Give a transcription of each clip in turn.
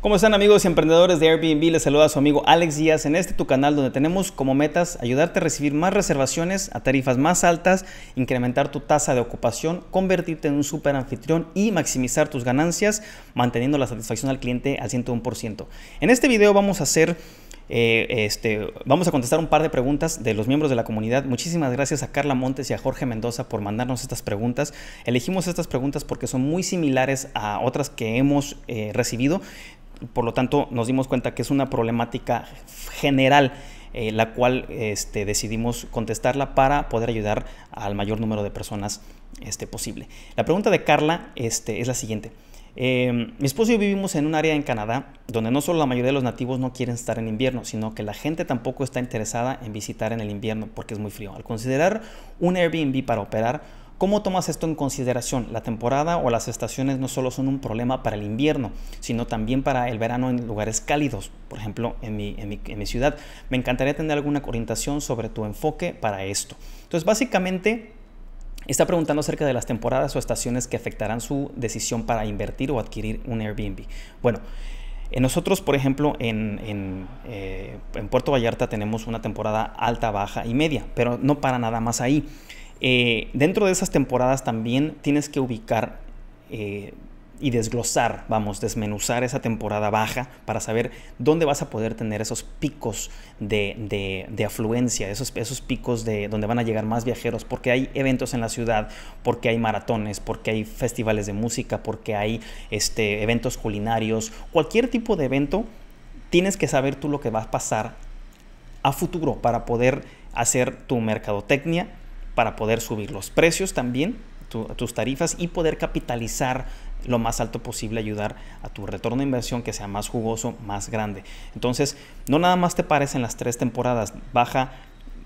¿Cómo están amigos y emprendedores de Airbnb? Les saluda su amigo Alex Díaz en este tu canal donde tenemos como metas ayudarte a recibir más reservaciones a tarifas más altas, incrementar tu tasa de ocupación, convertirte en un super anfitrión y maximizar tus ganancias manteniendo la satisfacción al cliente al 101%. En este video vamos a hacer eh, este, vamos a contestar un par de preguntas de los miembros de la comunidad. Muchísimas gracias a Carla Montes y a Jorge Mendoza por mandarnos estas preguntas. Elegimos estas preguntas porque son muy similares a otras que hemos eh, recibido. Por lo tanto, nos dimos cuenta que es una problemática general eh, la cual este, decidimos contestarla para poder ayudar al mayor número de personas este, posible. La pregunta de Carla este, es la siguiente. Em, mi esposo y yo vivimos en un área en Canadá donde no solo la mayoría de los nativos no quieren estar en invierno, sino que la gente tampoco está interesada en visitar en el invierno porque es muy frío. Al considerar un Airbnb para operar, ¿Cómo tomas esto en consideración? La temporada o las estaciones no solo son un problema para el invierno, sino también para el verano en lugares cálidos, por ejemplo, en mi, ciudad. Me encantaría tener alguna orientación sobre tu enfoque para esto. Entonces, básicamente, Está preguntando acerca de las temporadas o estaciones que afectarán su decisión para invertir o adquirir un Airbnb. Bueno, nosotros, por ejemplo, en, eh, en Puerto Vallarta tenemos una temporada alta, baja y media, pero no para nada más ahí. Eh, dentro de esas temporadas también tienes que ubicar eh, y desglosar, vamos, desmenuzar esa temporada baja para saber dónde vas a poder tener esos picos de, afluencia, esos, esos picos de donde van a llegar más viajeros, porque hay eventos en la ciudad, porque hay maratones, porque hay festivales de música, porque hay este, eventos culinarios, cualquier tipo de evento, tienes que saber tú lo que va a pasar a futuro para poder hacer tu mercadotecnia para poder subir los precios también, tus tarifas y poder capitalizar lo más alto posible, ayudar a tu retorno de inversión que sea más jugoso, más grande. Entonces, no nada más te parecen en las tres temporadas, baja,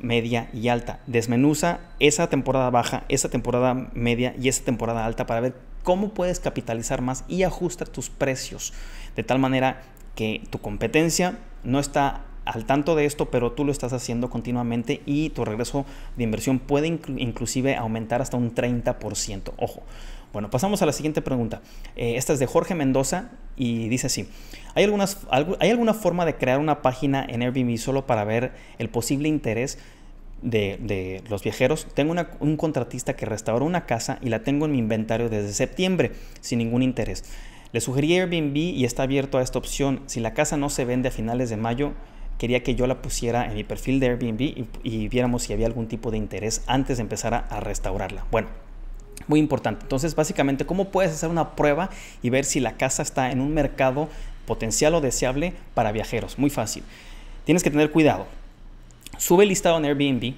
media y alta. Desmenuza esa temporada baja, esa temporada media y esa temporada alta para ver cómo puedes capitalizar más y ajusta tus precios de tal manera que tu competencia no está al tanto de esto, pero tú lo estás haciendo continuamente y tu regreso de inversión puede inclusive aumentar hasta un 30%. Ojo. Bueno, pasamos a la siguiente pregunta. Eh, esta es de Jorge Mendoza y dice así. ¿Hay, ¿Hay alguna forma de crear una página en Airbnb solo para ver el posible interés de, los viajeros. Tengo un contratista que restauró una casa y la tengo en mi inventario desde septiembre sin ningún interés. Le sugerí Airbnb y está abierto a esta opción. Si la casa no se vende a finales de mayo, quería que yo la pusiera en mi perfil de Airbnb y, viéramos si había algún tipo de interés antes de empezar a, restaurarla. Bueno, muy importante. Entonces, básicamente, ¿cómo puedes hacer una prueba y ver si la casa está en un mercado potencial o deseable para viajeros? Muy fácil. Tienes que tener cuidado. Sube el listado en Airbnb,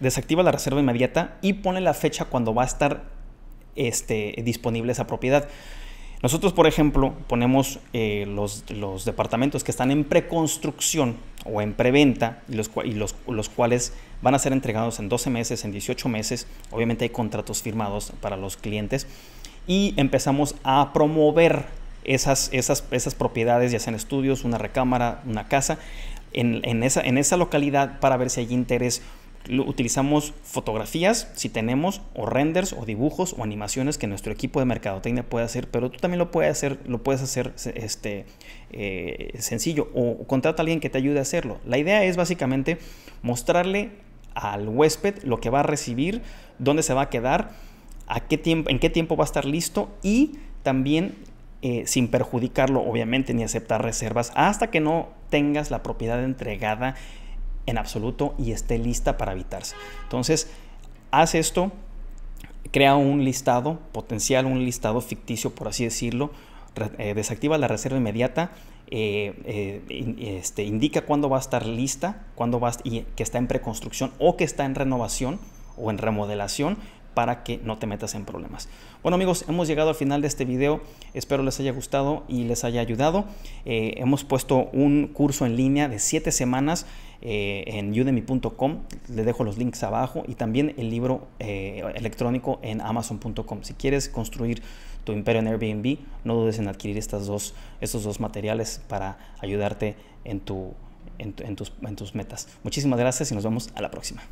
desactiva la reserva inmediata y pone la fecha cuando va a estar este, disponible esa propiedad. Nosotros, por ejemplo, ponemos eh, los, departamentos que están en preconstrucción o en preventa y, los, cuales van a ser entregados en 12 meses, en 18 meses. Obviamente hay contratos firmados para los clientes y empezamos a promover esas, propiedades, ya sean estudios, una recámara, una casa, en, esa, en esa localidad para ver si hay interés utilizamos fotografías, si tenemos, o renders, o dibujos, o animaciones que nuestro equipo de mercadotecnia puede hacer, pero tú también lo puedes hacer, lo puedes hacer este, eh, sencillo, o contrata a alguien que te ayude a hacerlo. La idea es básicamente mostrarle al huésped lo que va a recibir, dónde se va a quedar, a qué tiempo, en qué tiempo va a estar listo y también eh, sin perjudicarlo, obviamente, ni aceptar reservas hasta que no tengas la propiedad entregada en absoluto y esté lista para habitarse. Entonces, haz esto, crea un listado potencial, un listado ficticio, por así decirlo, eh, desactiva la reserva inmediata, eh, eh, este, indica cuándo va a estar lista, cuándo va a, y que está en preconstrucción o que está en renovación o en remodelación, para que no te metas en problemas. Bueno amigos, hemos llegado al final de este video, espero les haya gustado y les haya ayudado. Eh, hemos puesto un curso en línea de 7 semanas eh, en udemy.com, le dejo los links abajo y también el libro eh, electrónico en amazon.com. Si quieres construir tu imperio en Airbnb, no dudes en adquirir dos, estos dos materiales para ayudarte en, en tus metas. Muchísimas gracias y nos vemos a la próxima.